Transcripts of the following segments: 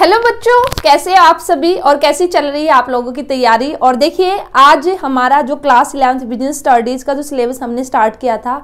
hello बच्चों कैसे आप सभी और कैसी चल रही है आप लोगों की तैयारी और देखिए आज हमारा जो क्लास इलेवंथ बिजनेस स्टडीज़ का जो सिलेबस हमने स्टार्ट किया था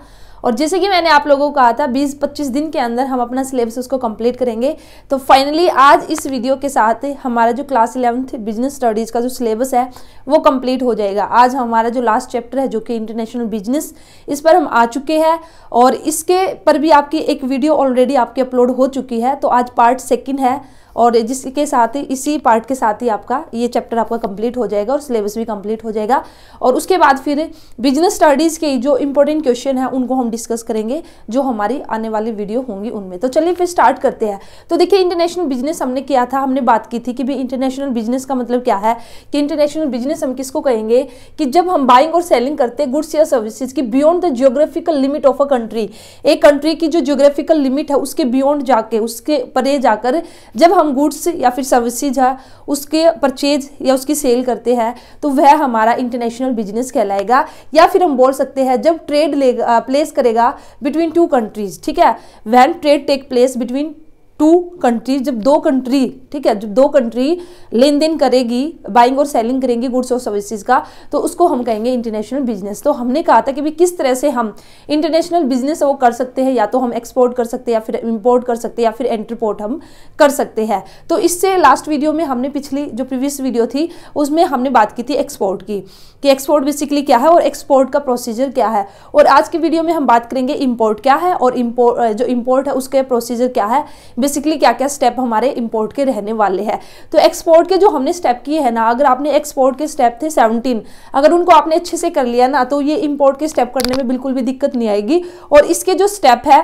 और जैसे कि मैंने आप लोगों को कहा था 20-25 दिन के अंदर हम अपना सिलेबस उसको कंप्लीट करेंगे तो फाइनली आज इस वीडियो के साथ हमारा जो क्लास इलेवंथ बिजनेस स्टडीज़ का जो सिलेबस है वो कंप्लीट हो जाएगा आज हमारा जो लास्ट चैप्टर है जो कि इंटरनेशनल बिजनेस इस पर हम आ चुके हैं और इसके पर भी आपकी एक वीडियो ऑलरेडी आपकी अपलोड हो चुकी है तो आज पार्ट सेकेंड है और जिसके साथ ही इसी पार्ट के साथ ही आपका ये चैप्टर आपका कंप्लीट हो जाएगा और सिलेबस भी कंप्लीट हो जाएगा और उसके बाद फिर बिजनेस स्टडीज़ के जो इंपॉर्टेंट क्वेश्चन है उनको हम डिस्कस करेंगे जो हमारी आने वाली वीडियो होंगी उनमें तो चलिए फिर स्टार्ट करते हैं तो देखिए इंटरनेशनल बिजनेस हमने किया था हमने बात की थी कि भाई इंटरनेशनल बिजनेस का मतलब क्या है कि इंटरनेशनल बिजनेस हम किसको कहेंगे कि जब हम बाइंग और सेलिंग करते हैं गुड्स या सर्विसेज की beyond the geographical limit of a country एक कंट्री की जो जियोग्राफिकल लिमिट है उसके बियॉन्ड जाके उसके परे जाकर जब हम हम गुड्स या फिर सर्विसेज है उसके परचेज या उसकी सेल करते हैं तो वह हमारा इंटरनेशनल बिजनेस कहलाएगा या फिर हम बोल सकते हैं जब ट्रेड लेगा प्लेस करेगा बिटवीन टू कंट्रीज ठीक है when trade take place between two country जब दो कंट्री ठीक है जब दो कंट्री लेन देन करेगी बाइंग और सेलिंग करेंगी गुड्स और सर्विसेज का तो उसको हम कहेंगे इंटरनेशनल बिजनेस तो हमने कहा था कि भी किस तरह से हम इंटरनेशनल बिजनेस वो कर सकते हैं या तो हम एक्सपोर्ट कर सकते हैं या फिर इम्पोर्ट कर सकते हैं या फिर एंट्रपोर्ट हम कर सकते हैं तो इससे लास्ट वीडियो में हमने पिछली जो प्रीवियस वीडियो थी उसमें हमने बात की थी एक्सपोर्ट की कि एक्सपोर्ट बेसिकली क्या है और एक्सपोर्ट का प्रोसीजर क्या है और आज की वीडियो में हम बात करेंगे इम्पोर्ट क्या है और इम्पोर्ट जो इम्पोर्ट है उसके प्रोसीजर क्या है बेसिकली क्या क्या स्टेप हमारे इम्पोर्ट के रहने वाले हैं तो एक्सपोर्ट के जो हमने स्टेप किए हैं ना अगर आपने एक्सपोर्ट के स्टेप थे सेवनटीन अगर उनको आपने अच्छे से कर लिया ना तो ये इम्पोर्ट के स्टेप करने में बिल्कुल भी दिक्कत नहीं आएगी और इसके जो स्टेप है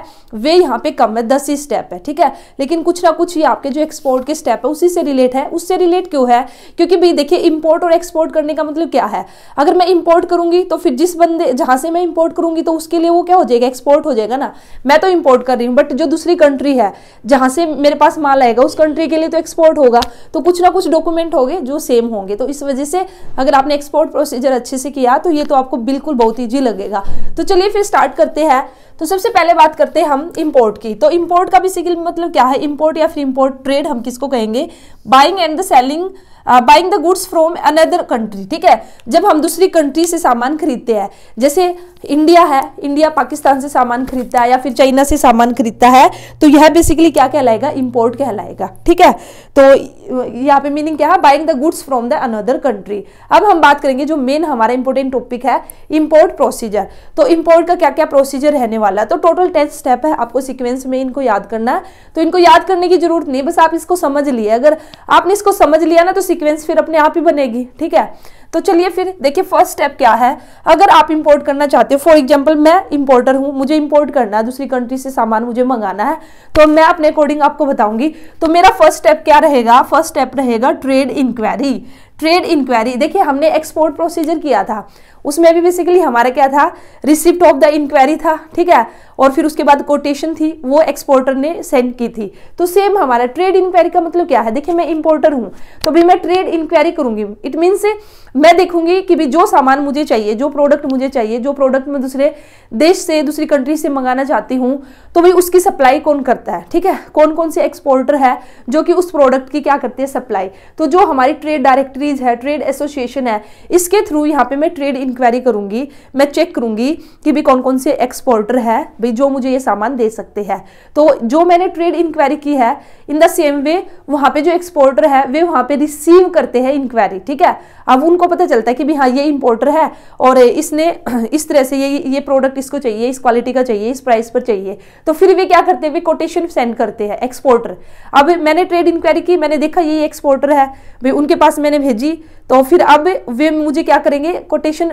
वे यहाँ पे कम है दस ही स्टेप है ठीक है लेकिन कुछ ना कुछ ये आपके जो एक्सपोर्ट के स्टेप है उसी से रिलेट है उससे रिलेट क्यों है क्योंकि भाई देखिए इम्पोर्ट और एक्सपोर्ट करने का मतलब क्या है अगर मैं इम्पोर्ट करूंगी तो फिर जिस बंदे जहाँ से मैं इम्पोर्ट करूंगी तो उसके लिए वो क्या हो जाएगा एक्सपोर्ट हो जाएगा ना मैं तो इम्पोर्ट कर रही हूँ बट जो दूसरी कंट्री है जहाँ से मेरे पास माल आएगा उस कंट्री के लिए तो एक्सपोर्ट होगा तो कुछ ना कुछ डॉक्यूमेंट होंगे जो सेम होंगे तो इस वजह से अगर आपने एक्सपोर्ट प्रोसीजर अच्छे से किया तो ये तो आपको बिल्कुल बहुत ईजी लगेगा तो चलिए फिर स्टार्ट करते हैं तो सबसे पहले बात करते हैं हम इम्पोर्ट की तो इम्पोर्ट का बेसिकली मतलब क्या है इम्पोर्ट या फिर इम्पोर्ट ट्रेड हम किसको कहेंगे buying and the selling buying the goods from another country ठीक है जब हम दूसरी कंट्री से सामान खरीदते हैं जैसे इंडिया है इंडिया पाकिस्तान से सामान खरीदता है या फिर चाइना से सामान खरीदता है तो यह बेसिकली क्या कहलाएगा इम्पोर्ट कहलाएगा ठीक है तो यहाँ पे मीनिंग क्या है buying the goods from the another country अब हम बात करेंगे जो मेन हमारा इंपॉर्टेंट टॉपिक है इम्पोर्ट प्रोसीजर तो इम्पोर्ट का क्या क्या प्रोसीजर रहने वाला है तो टोटल टेन स्टेप है आपको सिक्वेंस में इनको याद करना है तो इनको याद करने की जरूरत नहीं बस आप इसको समझ लिए अगर आपने इसको समझ लिया ना तो सीक्वेंस फिर अपने आप ही बनेगी ठीक है तो चलिए फिर देखिए फर्स्ट स्टेप क्या है अगर आप इंपोर्ट करना चाहते हो फॉर एग्जाम्पल मैं इंपोर्टर हूं मुझे इंपोर्ट करना है दूसरी कंट्री से सामान मुझे मंगाना है तो मैं अपने अकॉर्डिंग आपको बताऊंगी तो मेरा फर्स्ट स्टेप क्या रहेगा फर्स्ट स्टेप रहेगा ट्रेड इंक्वायरी ट्रेड इंक्वायरी देखिए हमने एक्सपोर्ट प्रोसीजर किया था उसमें भी बेसिकली हमारा क्या था रिसिप्ट ऑफ द इंक्वायरी था ठीक है और फिर उसके बाद कोटेशन थी वो एक्सपोर्टर ने सेंड की थी तो सेम हमारा ट्रेड इंक्वायरी का मतलब क्या है देखिए मैं इंपोर्टर हूं तो भी मैं ट्रेड इंक्वायरी करूंगी इट मीनस मैं देखूंगी कि भी जो सामान मुझे चाहिए जो प्रोडक्ट मुझे चाहिए जो प्रोडक्ट मैं दूसरे देश से दूसरी कंट्री से मंगाना चाहती हूँ तो भी उसकी सप्लाई कौन करता है ठीक है कौन कौन से एक्सपोर्टर है जो कि उस प्रोडक्ट की क्या करती है सप्लाई तो जो हमारी ट्रेड डायरेक्टरी एसओसीज है ट्रेड एसोसिएशन है इसके थ्रू यहाँ पे मैं ट्रेड इंक्वायरी करूंगी मैं चेक करूंगी कि भी कौन कौन से एक्सपोर्टर है भाई जो मुझे ये सामान दे सकते हैं तो जो मैंने ट्रेड इंक्वायरी की है इन द सेम वे वहाँ पे जो एक्सपोर्टर है वे वहाँ पे रिसीव करते हैं इंक्वायरी ठीक है अब उनको पता चलता है कि भाई हाँ ये इंपोर्टर है और इसने इस तरह से ये ये प्रोडक्ट इसको चाहिए इस क्वालिटी का चाहिए इस प्राइस पर चाहिए तो फिर वे क्या करते हैं वे कोटेशन सेंड करते हैं एक्सपोर्टर अब मैंने ट्रेड इंक्वायरी की मैंने देखा ये एक्सपोर्टर है भाई उनके पास मैंने भेजी जी तो फिर अब वे मुझे क्या करेंगे कोटेशन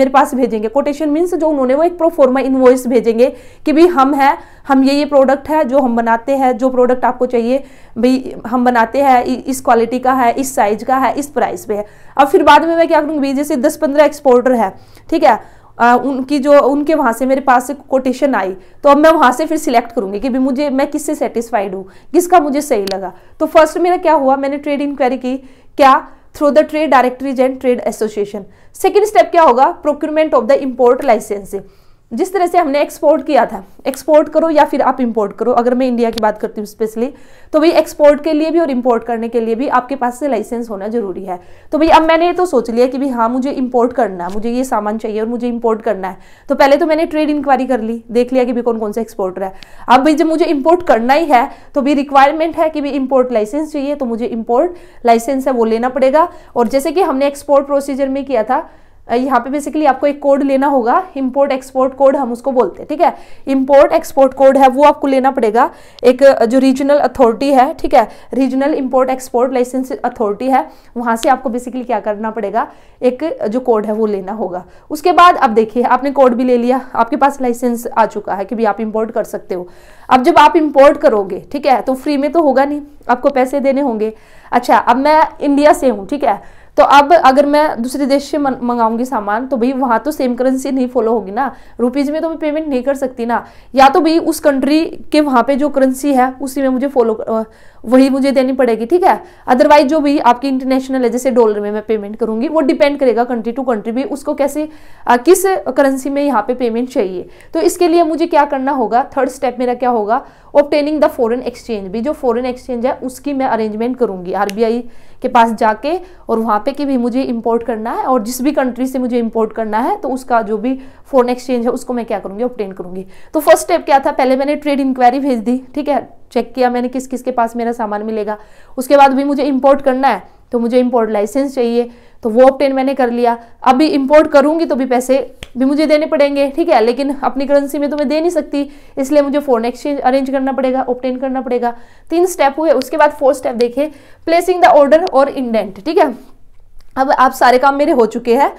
मेरे पास भेजेंगे कोटेशन मीन्स जो उन्होंने वो एक प्रोफॉर्मा इन्वॉइस भेजेंगे कि भाई हम हैं हम ये ये प्रोडक्ट है जो हम बनाते हैं जो प्रोडक्ट आपको चाहिए भाई हम बनाते हैं इस क्वालिटी का है इस साइज का है इस प्राइस पे है अब फिर बाद में मैं क्या करूँगी भाई जैसे दस पंद्रह एक्सपोर्टर है ठीक है आ, उनकी जो उनके वहाँ से मेरे पास से कोटेशन आई तो अब मैं वहाँ से फिर सिलेक्ट करूँगी कि भाई मुझे मैं किससे सेटिस्फाइड हूँ किसका मुझे सही लगा तो फर्स्ट मेरा क्या हुआ मैंने ट्रेड इंक्वायरी की क्या through the trade directories and trade association second step क्या होगा procurement of the import licence जिस तरह से हमने एक्सपोर्ट किया था एक्सपोर्ट करो या फिर आप इंपोर्ट करो अगर मैं इंडिया की बात करती हूँ स्पेशली तो भाई एक्सपोर्ट के लिए भी और इंपोर्ट करने के लिए भी आपके पास से लाइसेंस होना जरूरी है तो भाई अब मैंने ये तो सोच लिया कि भाई हाँ मुझे इंपोर्ट करना है मुझे ये सामान चाहिए और मुझे इंपोर्ट करना है तो पहले तो मैंने ट्रेड इंक्वायरी कर ली देख लिया कि भाई कौन कौन सा एक्सपोर्टर है अब भाई जब मुझे इंपोर्ट करना ही है तो भाई रिक्वायरमेंट है कि भाई इंपोर्ट लाइसेंस चाहिए तो मुझे इंपोर्ट लाइसेंस है वो लेना पड़ेगा और जैसे कि हमने एक्सपोर्ट प्रोसीजर में किया था यहाँ पे बेसिकली आपको एक कोड लेना होगा इम्पोर्ट एक्सपोर्ट कोड हम उसको बोलते हैं ठीक है इम्पोर्ट एक्सपोर्ट कोड है वो आपको लेना पड़ेगा एक जो रीजनल अथॉरिटी है ठीक है regional import export licence authority है वहाँ से आपको बेसिकली क्या करना पड़ेगा एक जो कोड है वो लेना होगा उसके बाद अब देखिए आपने कोड भी ले लिया आपके पास लाइसेंस आ चुका है कि भाई आप इम्पोर्ट कर सकते हो अब जब आप इम्पोर्ट करोगे ठीक है तो फ्री में तो होगा नहीं आपको पैसे देने होंगे अच्छा अब मैं इंडिया से हूँ ठीक है तो अब अगर मैं दूसरे देश से मंगाऊंगी सामान तो भाई वहाँ तो सेम करेंसी नहीं फॉलो होगी ना रुपीज़ में तो मैं पेमेंट नहीं कर सकती ना या तो भाई उस कंट्री के वहाँ पे जो करेंसी है उसी में मुझे फॉलो वही मुझे देनी पड़ेगी ठीक है अदरवाइज जो भी आपकी इंटरनेशनल है जैसे डॉलर में मैं पेमेंट करूंगी वो डिपेंड करेगा कंट्री टू कंट्री भी उसको कैसे आ, किस करेंसी में यहाँ पे पेमेंट चाहिए तो इसके लिए मुझे क्या करना होगा थर्ड स्टेप मेरा क्या होगा ऑप्टेनिंग द फॉरेन एक्सचेंज भी जो फॉरेन एक्सचेंज है उसकी मैं अरेंजमेंट करूंगी आरबीआई के पास जाके और वहाँ पे कि भी मुझे इंपोर्ट करना है और जिस भी कंट्री से मुझे इंपोर्ट करना है तो उसका जो भी फॉरन एक्सचेंज है उसको मैं क्या करूँगी ऑप्टेन करूँगी तो फर्स्ट स्टेप क्या था पहले मैंने ट्रेड इंक्वायरी भेज दी ठीक है चेक किया मैंने किस किस के पास मेरा सामान मिलेगा उसके बाद भी मुझे इम्पोर्ट करना है तो मुझे इम्पोर्ट लाइसेंस चाहिए तो वो ऑप्टेन मैंने कर लिया अभी इम्पोर्ट करूंगी तो भी पैसे भी मुझे देने पड़ेंगे ठीक है लेकिन अपनी करेंसी में तो मैं दे नहीं सकती इसलिए मुझे फॉरन एक्सचेंज अरेंज करना पड़ेगा ऑप्टेन करना पड़ेगा तीन स्टेप हुए उसके बाद फोर्थ स्टेप देखे प्लेसिंग द ऑर्डर और इंडेंट ठीक है अब आप सारे काम मेरे हो चुके हैं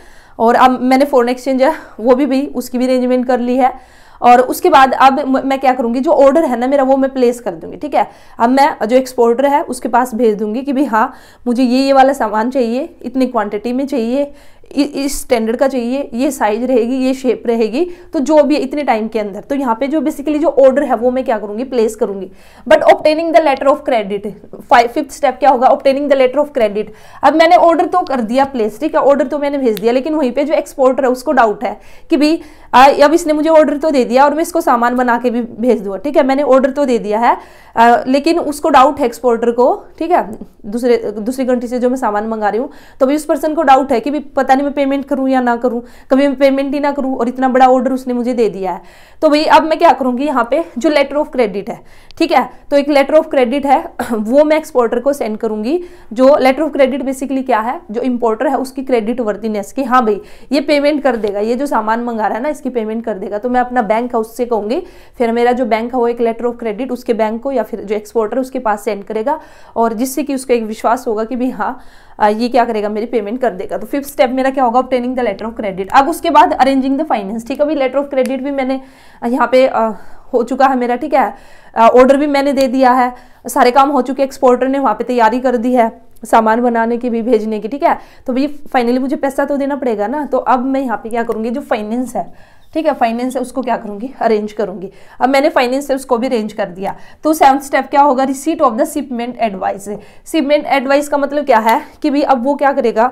और अब मैंने फॉरन एक्सचेंज है वो भी भी उसकी भी अरेंजमेंट कर ली है और उसके बाद अब मैं क्या करूँगी जो ऑर्डर है ना मेरा वो मैं प्लेस कर दूँगी ठीक है अब मैं जो एक्सपोर्टर है उसके पास भेज दूँगी कि भाई हाँ मुझे ये ये वाला सामान चाहिए इतनी क्वान्टिटी में चाहिए इस स्टैंडर्ड का चाहिए ये साइज रहेगी ये शेप रहेगी तो जो भी इतने टाइम के अंदर तो यहाँ पे जो बेसिकली जो ऑर्डर है वो मैं क्या करूँगी प्लेस करूँगी but obtaining the letter of credit fifth step क्या होगा obtaining the letter of credit अब मैंने ऑर्डर तो कर दिया प्लेस ठीक है ऑर्डर तो मैंने भेज दिया लेकिन वहीं पर जो एक्सपोर्टर है उसको डाउट है कि भाई अब इसने मुझे ऑर्डर तो दे दिया और मैं इसको सामान बना के भी भेज दूँ ठीक है मैंने ऑर्डर तो दे दिया है आ, लेकिन उसको डाउट है एक्सपोर्टर को ठीक है दूसरे दूसरी कंट्री से जो मैं सामान मंगा रही हूँ तो अभी उस पर्सन को डाउट है कि भी पता पता नहीं मैं पेमेंट करूँ या ना करूँ कभी मैं पेमेंट ही ना करूँ और इतना बड़ा ऑर्डर उसने मुझे दे दिया है तो भाई अब मैं क्या करूँगी यहाँ पे जो लेटर ऑफ क्रेडिट है ठीक है तो एक लेटर ऑफ क्रेडिट है वो मैं एक्सपोर्टर को सेंड करूँगी जो लेटर ऑफ क्रेडिट बेसिकली क्या है जो इम्पोर्टर है उसकी क्रेडिट वर्दीनेस की हाँ भाई ये पेमेंट कर देगा ये जो सामान मंगा रहा है ना इसकी पेमेंट कर देगा तो मैं अपना बैंक है उससे कहूँगी फिर मेरा जो बैंक है वो एक लेटर ऑफ क्रेडिट उसके बैंक को या फिर जो एक्सपोर्टर उसके पास सेंड करेगा और जिससे कि उसका एक विश्वास होगा कि भाई हाँ ये क्या करेगा मेरी पेमेंट कर देगा तो फिफ्थ स्टेप मेरा क्या होगा obtaining the letter of credit अब उसके बाद अरेंजिंग द फाइनेंस ठीक है अभी लेटर ऑफ क्रेडिट भी मैंने यहाँ पे हो चुका है मेरा ठीक है ऑर्डर भी मैंने दे दिया है सारे काम हो चुके एक्सपोर्टर ने वहाँ पे तैयारी कर दी है सामान बनाने की भी भेजने की ठीक है तो भैया फाइनली मुझे पैसा तो देना पड़ेगा ना तो अब मैं यहाँ पे क्या करूँगी जो फाइनेंस है ठीक है फाइनेंस है उसको क्या करूंगी अरेंज करूँगी अब मैंने फाइनेंस है उसको भी अरेंज कर दिया तो सेवन्थ स्टेप क्या होगा receipt of the shipment advice shipment advice का मतलब क्या है कि भाई अब वो क्या करेगा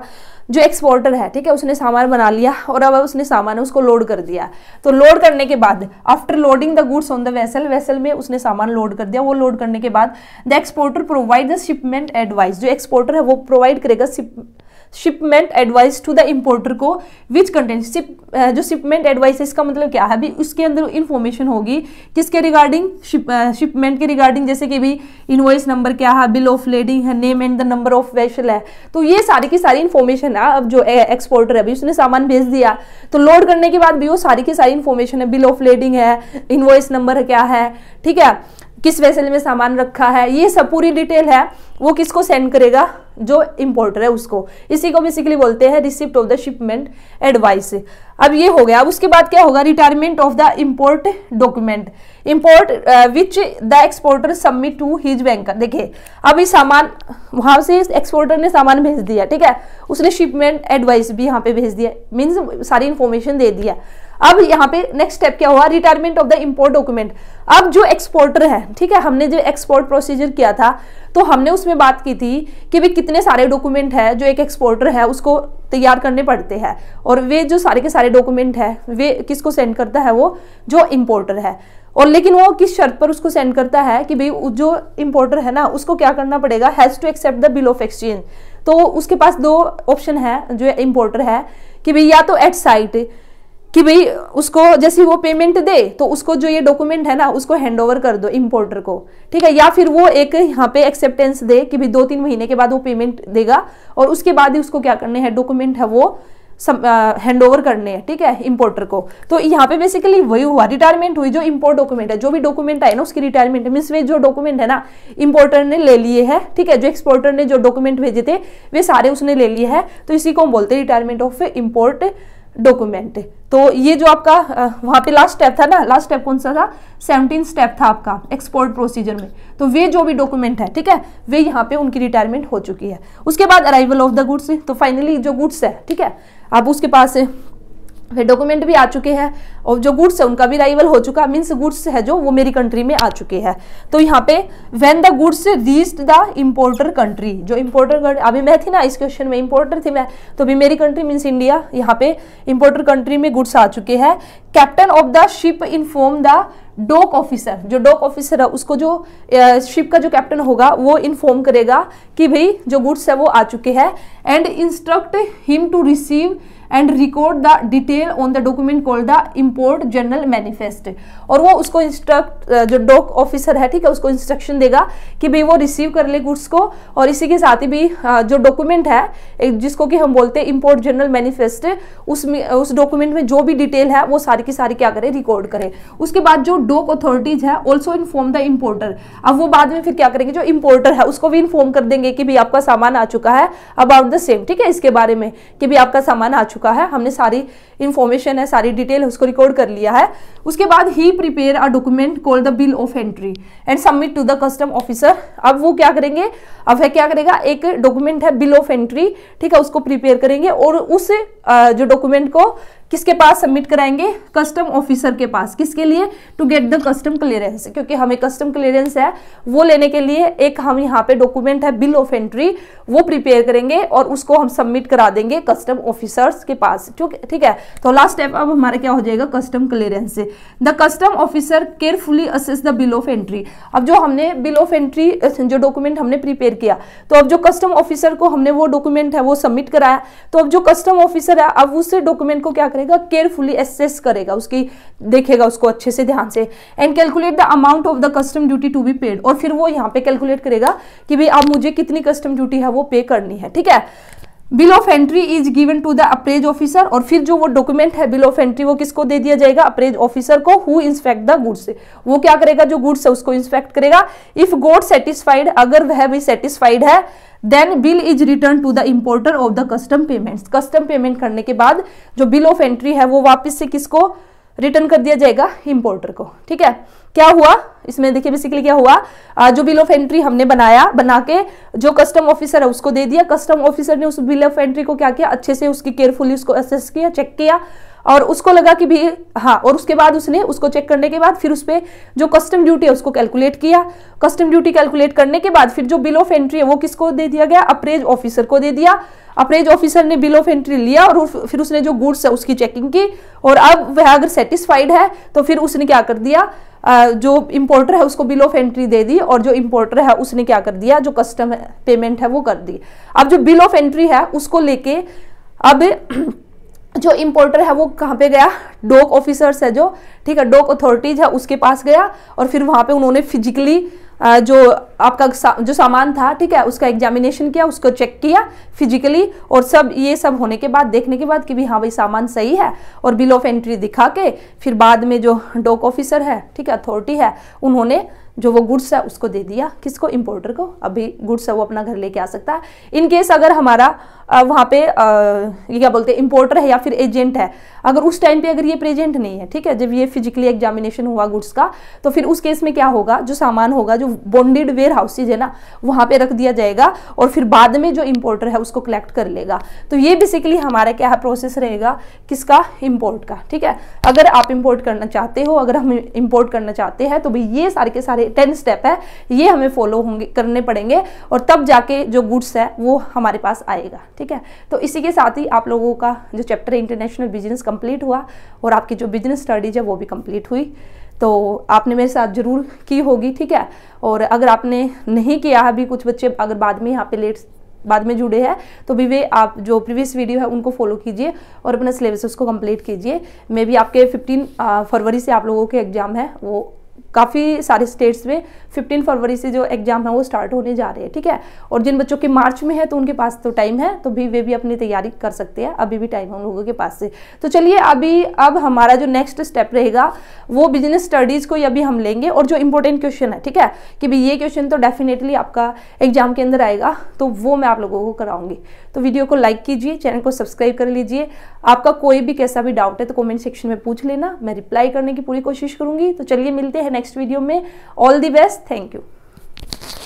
जो एक्सपोर्टर है ठीक है उसने सामान बना लिया और अब उसने सामान उसको लोड कर दिया तो लोड करने के बाद after loading the goods on the vessel vessel में उसने सामान लोड कर दिया वो लोड करने के बाद the exporter provide the shipment advice जो एक्सपोर्टर है वो प्रोवाइड करेगा ship shipment advice to the importer को विच कंटेंट शिप जो शिपमेंट एडवाइस है इसका मतलब क्या है अभी उसके अंदर इन्फॉर्मेशन होगी किसके रिगार्डिंग शिप शिपमेंट के रिगार्डिंग जैसे कि भी इन्वॉइस नंबर क्या है बिल ऑफ लेडिंग है name and the number of vessel है तो ये सारी की सारी इन्फॉर्मेशन है अब जो एक्सपोर्टर है अभी उसने सामान भेज दिया तो लोड करने के बाद भी वो सारी की सारी इन्फॉर्मेशन है बिल ऑफ लेडिंग है इन्वॉइस नंबर क्या है ठीक है किस वेसल में सामान रखा है ये सब पूरी डिटेल है वो किसको सेंड करेगा जो इम्पोर्टर है उसको इसी को बेसिकली बोलते हैं receipt of the shipment advice अब ये हो गया अब उसके बाद क्या होगा retirement of the import document import which the exporter submit to his banker देखिए अब ये सामान वहाँ से एक्सपोर्टर ने सामान भेज दिया ठीक है उसने शिपमेंट एडवाइस भी यहाँ पे भेज दिया मीन्स सारी इन्फॉर्मेशन दे दिया अब यहाँ पे नेक्स्ट स्टेप क्या हुआ retirement of the import document अब जो एक्सपोर्टर है ठीक है हमने जो एक्सपोर्ट प्रोसीजर किया था तो हमने उसमें बात की थी कि भाई कितने सारे डॉक्यूमेंट है जो एक एक्सपोर्टर है उसको तैयार करने पड़ते हैं और वे जो सारे के सारे डॉक्यूमेंट है वे किसको सेंड करता है वो जो इम्पोर्टर है और लेकिन वो किस शर्त पर उसको सेंड करता है कि भाई जो इम्पोर्टर है ना उसको क्या करना पड़ेगा has to accept the bill of exchange तो उसके पास दो ऑप्शन है जो इम्पोर्टर है कि भाई या तो एट साइट कि भाई उसको जैसे वो पेमेंट दे तो उसको जो ये डॉक्यूमेंट है ना उसको हैंड ओवर कर दो इम्पोर्टर को ठीक है या फिर वो एक यहाँ पे एक्सेप्टेंस दे कि भाई दो तीन महीने के बाद वो पेमेंट देगा और उसके बाद ही उसको क्या करने हैं डॉक्यूमेंट है वो हैंड ओवर करने हैं ठीक है इम्पोर्टर को तो यहाँ पे बेसिकली वही हुआ रिटायरमेंट हुई जो इम्पोर्ट डॉक्यूमेंट है जो भी डॉक्यूमेंट आए ना उसकी रिटायरमेंट मीन्स वे जो डॉक्यूमेंट है ना इम्पोर्टर ने ले लिए है ठीक है जो एक्सपोर्टर ने जो डॉक्यूमेंट भेजे थे वे सारे उसने ले लिए है तो इसी को हम बोलते हैं रिटायरमेंट ऑफ इम्पोर्ट डॉक्यूमेंट तो ये जो आपका वहाँ पे लास्ट स्टेप था ना लास्ट स्टेप कौन सा था सेवनटीन स्टेप था आपका एक्सपोर्ट प्रोसीजर में तो वे जो भी डॉक्यूमेंट है ठीक है वे यहाँ पे उनकी रिटायरमेंट हो चुकी है उसके बाद अराइवल ऑफ द गुड्स तो फाइनली जो गुड्स है ठीक है अब उसके पास फिर डॉक्यूमेंट भी आ चुके हैं और जो गुड्स है उनका भी अराइवल हो चुका मीन्स गुड्स है जो वो मेरी कंट्री में आ चुके हैं तो यहाँ पे when the goods reach the importer country जो इम्पोर्टर अभी मैं थी ना इस क्वेश्चन में इम्पोर्टर थी मैं तो अभी मेरी कंट्री मीन्स इंडिया यहाँ पे इम्पोर्टर कंट्री में गुड्स आ चुके हैं captain of the ship inform the dock officer जो डॉक ऑफिसर है उसको जो शिप का जो कैप्टन होगा वो इन्फॉर्म करेगा कि भाई जो गुड्स है वो आ चुके हैं and instruct him to receive and record the detail on the document called the import general manifest और वो उसको इंस्ट्रक्ट जो डॉक ऑफिसर है ठीक है उसको इंस्ट्रक्शन देगा कि भाई वो रिसीव कर ले गुड्स को और इसी के साथ ही भी जो डॉक्यूमेंट है जिसको कि हम बोलते हैं इम्पोर्ट जनरल मैनिफेस्ट उसमें उस डॉक्यूमेंट में जो भी डिटेल है वो सारी की सारी क्या करें रिकॉर्ड करें उसके बाद जो डॉक अथॉरिटीज है ऑल्सो इन्फॉर्म द इम्पोर्टर अब वो बाद में फिर क्या करेंगे जो इम्पोर्टर है उसको भी इन्फॉर्म कर देंगे कि भाई आपका सामान आ चुका है अबाउट द सेम ठीक है इसके बारे में कि भाई आपका सामान आ चुका चुका है हमने सारी इन्फॉर्मेशन है सारी डिटेल उसको रिकॉर्ड कर लिया है उसके बाद ही prepare a document call the bill of entry and submit to the custom officer अब वो क्या करेंगे अब है क्या करेगा एक डॉक्यूमेंट है बिल ऑफ एंट्री ठीक है उसको प्रिपेयर करेंगे और उस जो डॉक्यूमेंट को किसके पास सबमिट कराएंगे कस्टम ऑफिसर के पास किसके लिए to get the custom clearance क्योंकि हमें कस्टम क्लियरेंस है वो लेने के लिए एक हम यहाँ पे डॉक्यूमेंट है बिल ऑफ एंट्री वो प्रिपेयर करेंगे और उसको हम सबमिट करा देंगे कस्टम ऑफिसर्स के पास ठीक है तो लास्ट स्टेप अब हमारा क्या हो जाएगा custom clearance the custom officer carefully assess the bill of entry अब जो हमने बिल ऑफ एंट्री जो डॉक्यूमेंट हमने प्रिपेयर किया तो अब जो कस्टम ऑफिसर को हमने वो डॉक्यूमेंट है वो सबमिट कराया तो अब जो कस्टम ऑफिसर है अब उस डॉक्यूमेंट को क्या करेगा केयरफुली एसेस करेगा उसकी देखेगा उसको अच्छे से ध्यान से and calculate the amount of the custom duty to be paid और फिर वो यहाँ पे कैलकुलेट करेगा कि भाई अब मुझे कितनी कस्टम ड्यूटी है वो पे करनी है ठीक है bill of entry is given to the appraise officer और फिर जो वो डॉक्यूमेंट है बिल ऑफ एंट्री वो किसको दे दिया जाएगा अप्रेज ऑफिसर को हु इंस्पेक्ट द गुड्स वो क्या करेगा जो गुड्स है उसको इंस्पेक्ट करेगा इफ गोड सेटिस्फाइड अगर वह भी सेटिस्फाइड है then bill is return to the importer of the custom payment custom payment करने के बाद जो बिल ऑफ एंट्री है वो वापिस से किसको रिटर्न कर दिया जाएगा इम्पोर्टर को ठीक है क्या हुआ इसमें देखिए बेसिकली क्या हुआ जो बिल ऑफ एंट्री हमने बनाया बना के जो कस्टम ऑफिसर है उसको दे दिया कस्टम ऑफिसर ने उस बिल ऑफ एंट्री को क्या किया अच्छे से उसकी केयरफुली उसको असेस किया चेक किया और उसको लगा कि भी हाँ और उसके बाद उसने उसको चेक करने के बाद फिर उस पर जो कस्टम ड्यूटी है उसको कैलकुलेट किया कस्टम ड्यूटी कैलकुलेट करने के बाद फिर जो बिल ऑफ एंट्री है वो किसको दे दिया गया अप्रेज ऑफिसर को दे दिया अप्रेज ऑफिसर ने बिल ऑफ एंट्री लिया और फिर उसने जो गुड्स है उसकी चेकिंग की और अब वह अगर सेटिस्फाइड है तो फिर उसने क्या कर दिया जो इम्पोर्टर है उसको बिल ऑफ एंट्री दे दी और जो इम्पोर्टर है उसने क्या कर दिया जो कस्टम पेमेंट है वो कर दी अब जो बिल ऑफ एंट्री है उसको लेके अब जो इम्पोर्टर है वो कहाँ पे गया डॉक ऑफिसर्स है जो ठीक है डॉक अथॉरिटीज है उसके पास गया और फिर वहाँ पे उन्होंने फिजिकली जो आपका जो सामान था ठीक है उसका एग्जामिनेशन किया उसको चेक किया फिजिकली और सब ये सब होने के बाद देखने के बाद कि भी हाँ भाई सामान सही है और बिल ऑफ एंट्री दिखा के फिर बाद में जो डॉक ऑफिसर है ठीक है अथॉरिटी है उन्होंने जो वो गुड्स है उसको दे दिया किसको इम्पोर्टर को अभी गुड्स है वो अपना घर लेके आ सकता है इनकेस अगर हमारा वहाँ पे ये क्या बोलते हैं इम्पोर्टर है या फिर एजेंट है अगर उस टाइम पे अगर ये प्रेजेंट नहीं है ठीक है जब ये फिजिकली एग्जामिनेशन हुआ गुड्स का तो फिर उस केस में क्या होगा जो सामान होगा जो बॉन्डेड वेयर हाउसेज है ना वहाँ पे रख दिया जाएगा और फिर बाद में जो इम्पोर्टर है उसको कलेक्ट कर लेगा तो ये बेसिकली हमारा क्या प्रोसेस रहेगा किसका इम्पोर्ट का ठीक है अगर आप इम्पोर्ट करना चाहते हो अगर हम इम्पोर्ट करना चाहते हैं तो भाई ये सारे के सारे टेन स्टेप है ये हमें फॉलो होंगे करने पड़ेंगे और तब जाके जो गुड्स है वो हमारे पास आएगा ठीक है तो इसी के साथ ही आप लोगों का जो चैप्टर इंटरनेशनल बिजनेस कंप्लीट हुआ और आपकी जो बिजनेस स्टडीज है वो भी कंप्लीट हुई तो आपने मेरे साथ ज़रूर की होगी ठीक है और अगर आपने नहीं किया अभी कुछ बच्चे अगर बाद में यहाँ पे लेट बाद में जुड़े हैं तो भी वे आप जो प्रीवियस वीडियो है उनको फॉलो कीजिए और अपना सिलेबस उसको कंप्लीट कीजिए मे बी आपके 15 फरवरी से आप लोगों के एग्ज़ाम है वो काफ़ी सारे स्टेट्स में 15 फरवरी से जो एग्ज़ाम है वो स्टार्ट होने जा रहे हैं ठीक है और जिन बच्चों के मार्च में है तो उनके पास तो टाइम है तो भी वे भी अपनी तैयारी कर सकते हैं अभी भी टाइम है उन लोगों के पास से तो चलिए अभी अब हमारा जो नेक्स्ट स्टेप रहेगा वो बिजनेस स्टडीज़ को अभी हम लेंगे और जो इंपॉर्टेंट क्वेश्चन है ठीक है कि भाई ये क्वेश्चन तो डेफिनेटली आपका एग्जाम के अंदर आएगा तो वो मैं आप लोगों को कराऊंगी तो वीडियो को लाइक कीजिए चैनल को सब्सक्राइब कर लीजिए आपका कोई भी कैसा भी डाउट है तो कमेंट सेक्शन में पूछ लेना मैं रिप्लाई करने की पूरी कोशिश करूंगी तो चलिए मिलते हैं नेक्स्ट नेक्स्ट वीडियो में all the best thank you